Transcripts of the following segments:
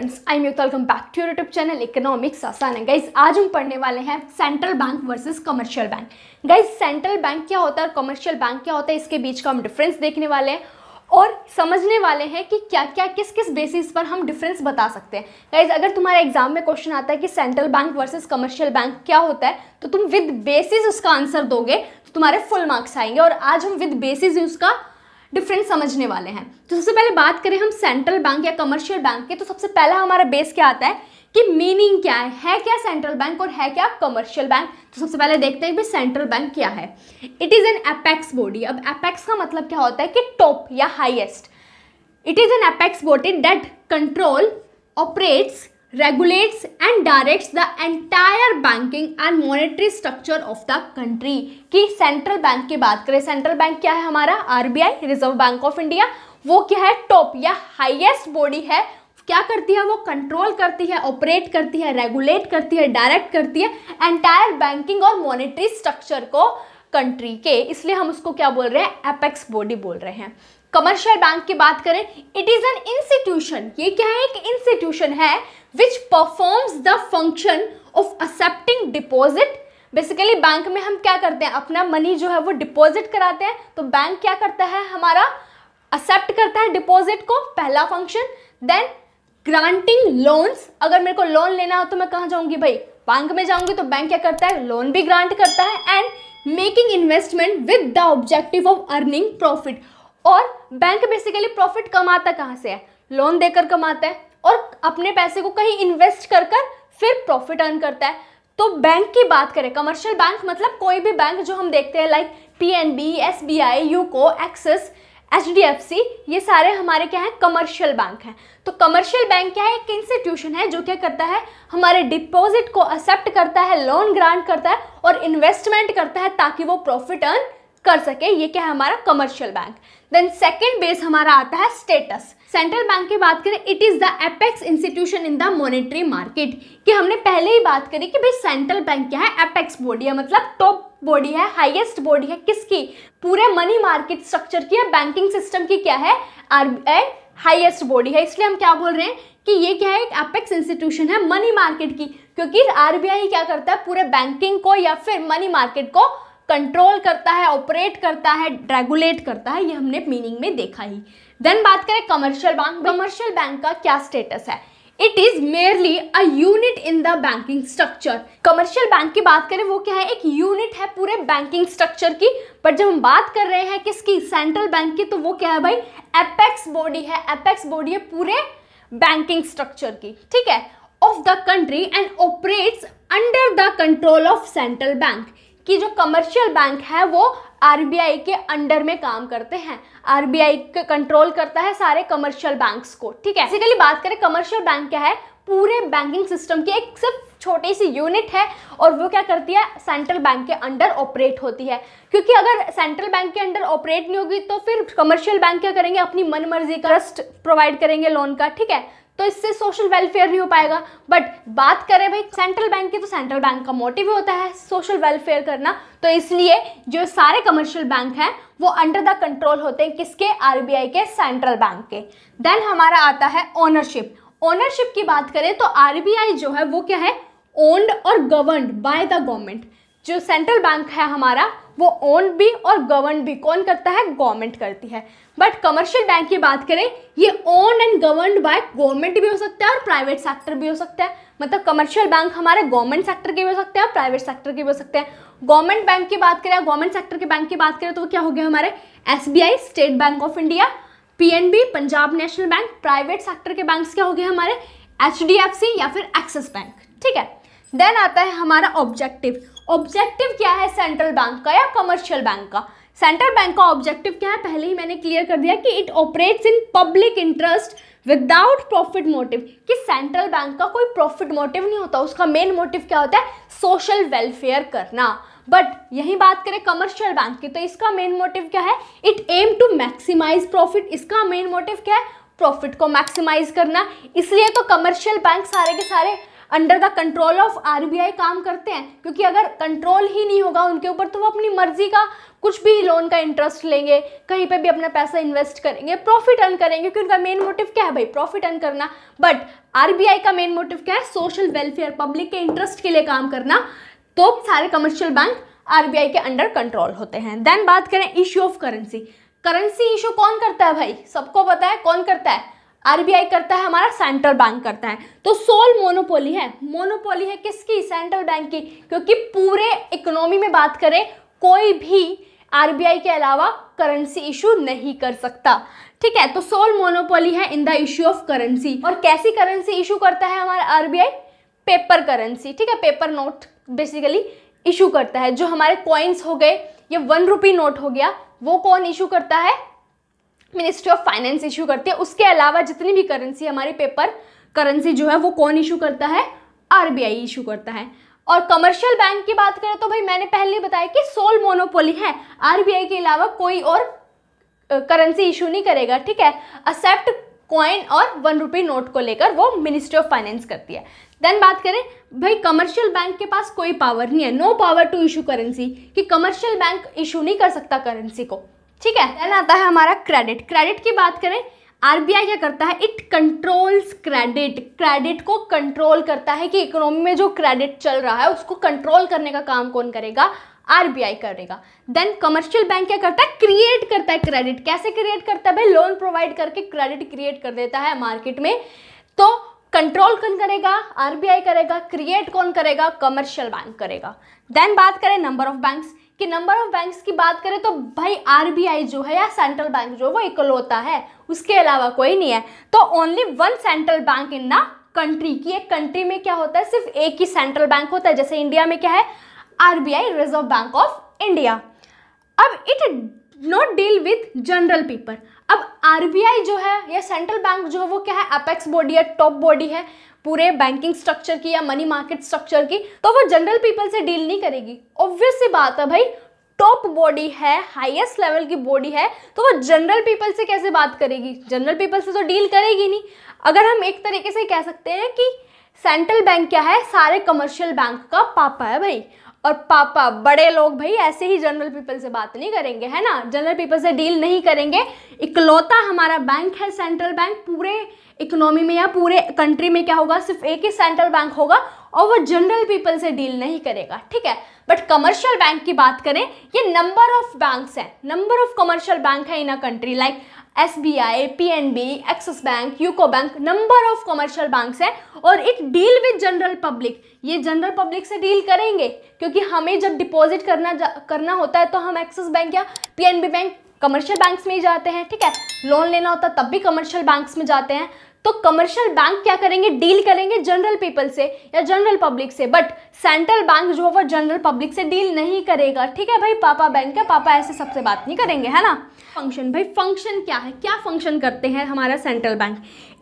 friends I म्यूत welcome back to YouTube channel economics आसान है गाइज आज हम पढ़ने वाले हैं central bank versus commercial bank guys central bank क्या होता है और कमर्शियल बैंक क्या होता है इसके बीच का हम डिफरेंस देखने वाले हैं और समझने वाले हैं कि क्या क्या किस किस बेसिस पर हम डिफरेंस बता सकते हैं गाइज अगर तुम्हारे एग्जाम में क्वेश्चन आता है कि central bank versus commercial bank क्या होता है तो तुम विद बेसिस उसका आंसर दोगे तो तुम्हारे फुल मार्क्स आएंगे और आज हम विद बेसिस उसका डिफरेंस समझने वाले हैं तो सबसे पहले बात करें हम सेंट्रल बैंक या कमर्शियल बैंक के तो सबसे पहला हमारा बेस क्या आता है कि मीनिंग क्या है है क्या सेंट्रल बैंक और है क्या कमर्शियल बैंक तो सबसे पहले देखते हैं कि सेंट्रल बैंक क्या है it is an apex body अब एपेक्स का मतलब क्या होता है कि टॉप या highest it is an apex body that control operates regulates and directs the entire banking and monetary structure of the country की central bank की बात करें central bank क्या है हमारा RBI Reserve Bank of India वो क्या है टॉप या हाइएस्ट बॉडी है क्या करती है वो कंट्रोल करती है ऑपरेट करती है रेगुलेट करती है डायरेक्ट करती है एंटायर बैंकिंग और मॉनेटरी स्ट्रक्चर को कंट्री के इसलिए हम उसको क्या बोल रहे हैं एपेक्स बॉडी बोल रहे हैं कमर्शियल बैंक की बात करें इट इज एन इंस्टीट्यूशन ये क्या है एक इंस्टीट्यूशन है which performs the function of accepting deposit basically bank में हम क्या करते हैं अपना मनी जो है वो डिपॉजिट कराते हैं तो बैंक क्या करता है हमारा एक्सेप्ट करता है डिपॉजिट को पहला फंक्शन देन ग्रांटिंग लोन्स अगर मेरे को लोन लेना हो तो मैं कहाँ जाऊँगी भाई बैंक में जाऊँगी तो बैंक क्या करता है लोन भी ग्रांट करता है and making investment with the objective of earning profit और बैंक बेसिकली प्रॉफिट कमाता कहाँ से है लोन देकर कमाता है और अपने पैसे को कहीं इन्वेस्ट कर कर फिर प्रॉफिट अर्न करता है तो बैंक की बात करें कमर्शियल बैंक मतलब कोई भी बैंक जो हम देखते हैं like P N B S B I UCO Axis H D F C ये सारे हमारे क्या हैं कमर्शियल बैंक हैं तो कमर्शियल बैंक क्या है एक इंस्टीट्यूशन है जो क्या करता है हमारे डिपॉजिट को एक्सेप्ट करता है लोन ग्रांट करता है और इन्वेस्टमेंट करता है ताकि वो प्रॉफिट अर्न कर सके ये क्या है हमारा commercial bank then second base हमारा आता है स्टेटस सेंट्रल बैंक की बात करें it is the apex institution in the monetary market कि हमने पहले ही बात करी कि भाई सेंट्रल बैंक क्या है एपेक्स बॉडी है मतलब टॉप बॉडी है हाईएस्ट बॉडी है किसकी पूरे मनी मार्केट स्ट्रक्चर की या बैंकिंग सिस्टम की क्या है आरबीआई हाईएस्ट बॉडी है इसलिए हम क्या बोल रहे हैं कि ये क्या है एक एपेक्स इंस्टीट्यूशन है मनी मार्केट की क्योंकि आरबीआई क्या करता है पूरे बैंकिंग को या फिर मनी मार्केट को कंट्रोल करता है ऑपरेट करता है रेगुलेट करता है ये हमने मीनिंग में देखा ही देन बात करें कमर्शियल बैंक कमर्शियल बैंक का क्या स्टेटस है it is merely a unit in the banking structure commercial bank की बात करें वो क्या है एक यूनिट है पूरे बैंकिंग स्ट्रक्चर की पर जब हम बात कर रहे हैं किसकी सेंट्रल बैंक की तो वो क्या है भाई एपेक्स बॉडी है एपेक्स बॉडी है पूरे बैंकिंग स्ट्रक्चर की ठीक है of the country and operates under the control of central bank कि जो कमर्शियल बैंक है वो आरबीआई के अंडर में काम करते हैं आरबीआई कंट्रोल करता है सारे कमर्शियल बैंक्स को ठीक है बेसिकली बात करें कमर्शियल बैंक क्या है पूरे बैंकिंग सिस्टम की एक सिर्फ छोटी सी यूनिट है और वो क्या करती है सेंट्रल बैंक के अंडर ऑपरेट होती है क्योंकि अगर सेंट्रल बैंक के अंडर ऑपरेट नहीं होगी तो फिर कमर्शियल बैंक क्या करेंगे अपनी मनमर्जी का ट्रस्ट प्रोवाइड करेंगे लोन का ठीक है तो इससे सोशल वेलफेयर नहीं हो पाएगा बट बात करें भाई सेंट्रल बैंक की तो सेंट्रल बैंक का मोटिव होता है सोशल वेलफेयर करना तो इसलिए जो सारे कमर्शियल बैंक हैं वो अंडर द कंट्रोल होते हैं किसके आरबीआई के सेंट्रल बैंक के देन हमारा आता है ओनरशिप ओनरशिप की बात करें तो आरबीआई जो है वो क्या है ओन्ड और गवर्नड बाय द गवर्नमेंट जो सेंट्रल बैंक है हमारा वो ओन भी और गवर्न भी कौन करता है गवर्नमेंट करती है बट कमर्शियल बैंक की बात करें ये own and govern by government भी हो सकता है और प्राइवेट सेक्टर भी हो सकता है मतलब कमर्शियल बैंक हमारे गवर्नमेंट सेक्टर के भी हो सकते हैं और प्राइवेट सेक्टर के भी हो सकते हैं गवर्नमेंट बैंक की बात करें गवर्नमेंट सेक्टर के बैंक की बात करें तो वो क्या हो गया हमारे S state bank of India P Punjab national bank private sector के बैंक क्या हो गए हमारे एच या फिर एक्सिस बैंक ठीक है देन आता है हमारा ऑब्जेक्टिव ऑब्जेक्टिव क्या है सेंट्रल बैंक का या कमर्शियल बैंक का सेंट्रल बैंक का ऑब्जेक्टिव क्या है पहले ही मैंने क्लियर कर दिया कि it operates in public interest without profit motive कि सेंट्रल बैंक का कोई प्रॉफिट मोटिव नहीं होता उसका मेन मोटिव क्या होता है सोशल वेलफेयर करना बट यही बात करें कमर्शियल बैंक की तो इसका मेन मोटिव क्या है it aim to maximize profit इसका मेन मोटिव क्या है प्रॉफिट को मैक्सिमाइज करना इसलिए तो कमर्शियल बैंक सारे के सारे under the control of RBI काम करते हैं क्योंकि अगर कंट्रोल ही नहीं होगा उनके ऊपर तो वो अपनी मर्जी का कुछ भी लोन का इंटरेस्ट लेंगे कहीं पे भी अपना पैसा इन्वेस्ट करेंगे प्रॉफिट अर्न करेंगे क्योंकि उनका मेन मोटिव क्या है भाई प्रॉफिट अर्न करना बट आर का मेन मोटिव क्या है सोशल वेलफेयर पब्लिक के इंटरेस्ट के लिए काम करना तो सारे कमर्शियल बैंक आर के अंडर कंट्रोल होते हैं देन बात करें issue of currency currency issue कौन करता है भाई सबको पता है कौन करता है आरबीआई करता है हमारा सेंट्रल बैंक करता है तो सोल मोनोपोली है मोनोपोली है किसकी सेंट्रल बैंक की क्योंकि पूरे इकोनॉमी में बात करें कोई भी आरबीआई के अलावा करेंसी इशू नहीं कर सकता ठीक है तो सोल मोनोपोली है in the issue of currency और कैसी करेंसी इशू करता है हमारा आरबीआई पेपर करेंसी ठीक है पेपर नोट बेसिकली इशू करता है जो हमारे कॉइन्स हो गए या वन रुपी नोट हो गया वो कौन इशू करता है मिनिस्ट्री ऑफ फाइनेंस इशू करती है उसके अलावा जितनी भी करेंसी हमारी पेपर करेंसी जो है वो कौन इशू करता है आरबीआई इशू करता है और कमर्शियल बैंक की बात करें तो भाई मैंने पहले बताया कि सोल मोनोपोली है आरबीआई के अलावा कोई और करेंसी इशू नहीं करेगा ठीक है एक्सेप्ट कॉइन और वन रुपी नोट को लेकर वो मिनिस्ट्री ऑफ फाइनेंस करती है देन बात करें भाई कमर्शियल बैंक के पास कोई पावर नहीं है no power to issue currency कि कमर्शियल बैंक इशू नहीं कर सकता करेंसी को ठीक है देन आता है हमारा क्रेडिट क्रेडिट की बात करें आरबीआई क्या करता है इट कंट्रोल्स क्रेडिट क्रेडिट को कंट्रोल करता है कि इकोनॉमी में जो क्रेडिट चल रहा है उसको कंट्रोल करने का काम कौन करेगा आरबीआई करेगा देन कमर्शियल बैंक क्या करता है क्रिएट करता है क्रेडिट कैसे क्रिएट करता है भाई लोन प्रोवाइड करके क्रेडिट क्रिएट कर देता है मार्केट में तो कंट्रोल कौन करेगा आरबीआई करेगा क्रिएट कौन करेगा कमर्शियल बैंक करेगा देन बात करें नंबर ऑफ बैंक्स कि नंबर ऑफ बैंक्स की बात करें तो भाई आरबीआई जो है या सेंट्रल बैंक जो है वो इकलौता है उसके अलावा कोई नहीं है तो only one central bank in the country की एक कंट्री में क्या होता है सिर्फ एक ही सेंट्रल बैंक होता है जैसे इंडिया में क्या है RBI reserve bank of India अब it not deal with general people अब आर जो है या सेंट्रल बैंक जो है वो क्या है अपेक्स बॉडी या टॉप बॉडी है पूरे बैंकिंग स्ट्रक्चर की या मनी मार्केट स्ट्रक्चर की तो वो जनरल पीपल से डील नहीं करेगी ऑब्वियस सी बात है भाई टॉप बॉडी है हाईएस्ट लेवल की बॉडी है तो वो जनरल पीपल से कैसे बात करेगी जनरल पीपल से तो डील करेगी नहीं अगर हम एक तरीके से कह सकते हैं कि सेंट्रल बैंक क्या है सारे कमर्शियल बैंक का पापा है भाई और पापा बड़े लोग भाई ऐसे ही जनरल पीपल से बात नहीं करेंगे है ना जनरल पीपल से डील नहीं करेंगे इकलौता हमारा बैंक है सेंट्रल बैंक पूरे इकोनॉमी में या पूरे कंट्री में क्या होगा सिर्फ एक ही सेंट्रल बैंक होगा और वो जनरल पीपल से डील नहीं करेगा ठीक है बट कमर्शियल बैंक की बात करें ये नंबर ऑफ बैंक्स हैं नंबर ऑफ कमर्शियल बैंक है in a country like S B I P N B axis bank UCO bank number of commercial bank है और it deal with general public ये general public से डील करेंगे क्योंकि हमें जब डिपॉजिट करना करना होता है तो हम एक्सिस बैंक या P N B bank commercial bank में ही जाते हैं ठीक है लोन लेना होता तब भी कमर्शियल बैंक्स में जाते हैं तो कमर्शियल बैंक क्या करेंगे डील करेंगे जनरल पीपल से या जनरल पब्लिक से बट सेंट्रल बैंक जो है वो जनरल पब्लिक से डील नहीं करेगा ठीक है भाई पापा बैंक है पापा ऐसे सबसे बात नहीं करेंगे है ना फंक्शन भाई फंक्शन क्या है क्या फंक्शन करते हैं हमारा central bank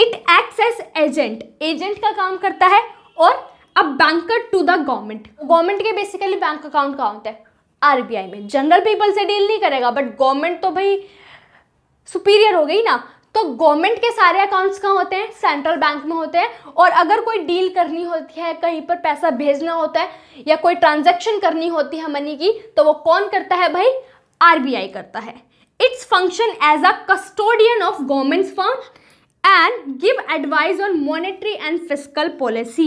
it act as agent agent का काम करता है और अब banker to the government government के बेसिकली बैंक अकाउंट का होता है आरबीआई में जनरल पीपल से डील नहीं करेगा बट गवर्नमेंट तो भाई सुपीरियर हो गई ना तो गवर्नमेंट के सारे अकाउंट्स कहाँ होते हैं सेंट्रल बैंक में होते हैं और अगर कोई डील करनी होती है कहीं पर पैसा भेजना होता है या कोई ट्रांजैक्शन करनी होती है मनी की तो वो कौन करता है भाई आरबीआई करता है its function as a custodian of government fund and give advise on monetary and physical policy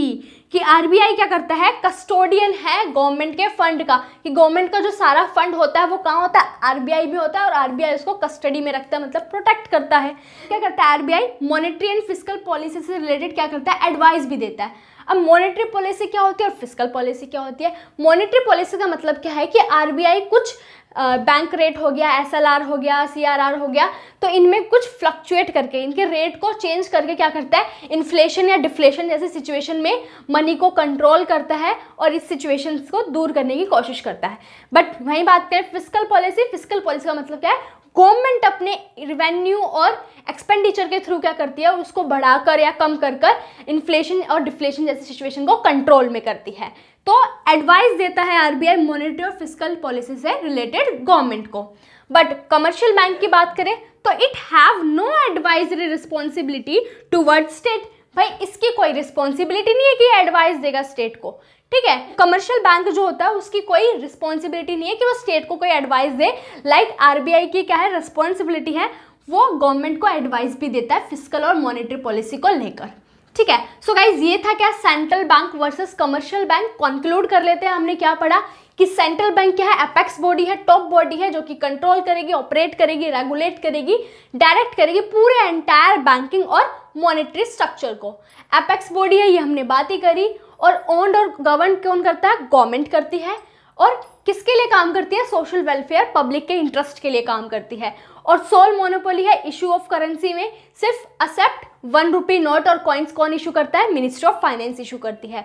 कि आरबीआई क्या करता है कस्टोडियन है गवर्नमेंट के फंड का कि गवर्नमेंट का जो सारा फंड होता है वो कहाँ होता है आरबीआई में होता है और आरबीआई उसको कस्टडी में रखता है मतलब प्रोटेक्ट करता है क्या करता है RBI monetary and physical policy से रिलेटेड क्या करता है एडवाइस भी देता है अब मॉनेटरी पॉलिसी क्या होती है और फिजिकल पॉलिसी क्या होती है मॉनेटरी पॉलिसी का मतलब क्या है कि आर कुछ बैंक रेट हो गया एस हो गया सी हो गया तो इनमें कुछ फ्लक्चुएट करके इनके रेट को चेंज करके क्या करता है इन्फ्लेशन या डिफ्लेशन जैसे सिचुएशन में मनी को कंट्रोल करता है और इस सिचुएशन को दूर करने की कोशिश करता है बट वहीं बात करें फिजिकल पॉलिसी फिजिकल पॉलिसी का मतलब क्या है गवर्नमेंट अपने रिवेन्यू और एक्सपेंडिचर के थ्रू क्या करती है उसको बढ़ाकर या कम कर कर इन्फ्लेशन और डिफ्लेशन जैसी सिचुएशन को कंट्रोल में करती है तो एडवाइस देता है आरबीआई मॉनेटरी और फिजिकल पॉलिसी से रिलेटेड गवर्नमेंट को बट कमर्शियल बैंक की बात करें तो it have no advisory responsibility to state भाई इसकी कोई रिस्पॉन्सिबिलिटी नहीं है कि एडवाइस देगा स्टेट को ठीक है कमर्शियल बैंक जो होता है उसकी कोई रिस्पॉन्सिबिलिटी नहीं है कि वो स्टेट को कोई एडवाइस दे लाइक आरबीआई की क्या है रिस्पॉन्सिबिलिटी है वो गवर्नमेंट को एडवाइस भी देता है फिजिकल और मॉनिटरी पॉलिसी को लेकर ठीक है सो so गाइज ये था क्या central bank versus commercial bank conclude कर लेते हैं हमने क्या पढ़ा कि सेंट्रल बैंक क्या है अपेक्स बॉडी है टॉप बॉडी है जो कि कंट्रोल करेगी ऑपरेट करेगी रेगुलेट करेगी डायरेक्ट करेगी पूरे एंटायर बैंकिंग और मॉनिटरी स्ट्रक्चर को अपेक्स बॉडी है ये हमने बात ही करी और ओन्ड और गवर्न कौन करता है गवर्नमेंट करती है और किसके लिए काम करती है सोशल वेलफेयर पब्लिक के इंटरेस्ट के लिए काम करती है और सोल मोनोपोली है इशू ऑफ करेंसी में सिर्फ एक्सेप्ट वन रुपी नोट और कॉइन्स कौन इशू करता है मिनिस्ट्री ऑफ फाइनेंस इशू करती है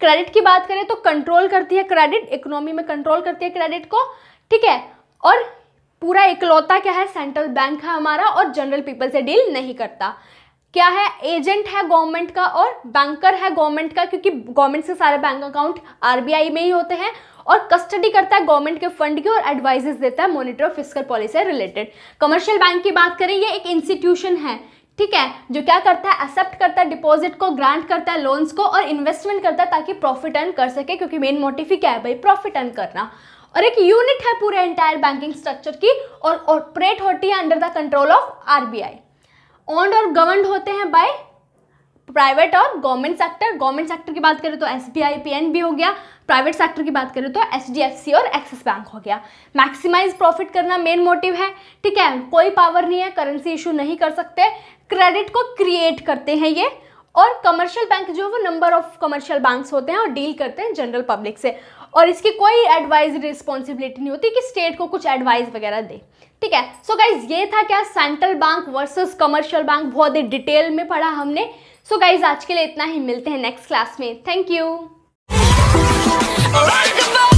क्रेडिट की बात करें तो कंट्रोल करती है क्रेडिट इकोनॉमी में कंट्रोल करती है क्रेडिट को ठीक है और पूरा इकलौता क्या है सेंट्रल बैंक है हमारा और जनरल पीपल से डील नहीं करता क्या है एजेंट है गवर्नमेंट का और बैंकर है गवर्नमेंट का क्योंकि गवर्नमेंट से सारे बैंक अकाउंट आरबीआई में ही होते हैं और कस्टडी करता है गवर्नमेंट के फंड की और एडवाइजेस देता है monitor of physical policy related commercial bank की बात करें ये एक इंस्टीट्यूशन है ठीक है जो क्या करता है एक्सेप्ट करता है डिपॉजिट को ग्रांट करता है लोन्स को और इन्वेस्टमेंट करता है ताकि प्रॉफिट अर्न कर सके क्योंकि मेन मोटिव ही क्या है भाई प्रॉफिट अर्न करना और एक यूनिट है पूरे एंटायर बैंकिंग स्ट्रक्चर की और ऑपरेट होती है under the control of RBI owned और गवर्नड होते हैं बाय प्राइवेट और गवर्नमेंट सेक्टर गवर्नमेंट सेक्टर की बात करें तो S B I P N भी हो गया प्राइवेट सेक्टर की बात करें तो एच डी एफ सी और एक्सिस बैंक हो गया मैक्सिमाइज प्रॉफिट करना मेन मोटिव है ठीक है कोई पावर नहीं है करेंसी इशू नहीं कर सकते क्रेडिट को क्रिएट करते हैं ये और कमर्शियल बैंक जो है वो नंबर ऑफ कमर्शियल बैंक्स होते हैं और डील करते हैं जनरल पब्लिक से और इसकी कोई एडवाइज रिस्पॉन्सिबिलिटी नहीं होती कि स्टेट को कुछ एडवाइस वगैरह दे ठीक है सो so गाइज ये था क्या central bank versus commercial bank बहुत ही डिटेल में पढ़ा हमने सो so गाइज आज के लिए इतना ही मिलते हैं नेक्स्ट क्लास में थैंक यू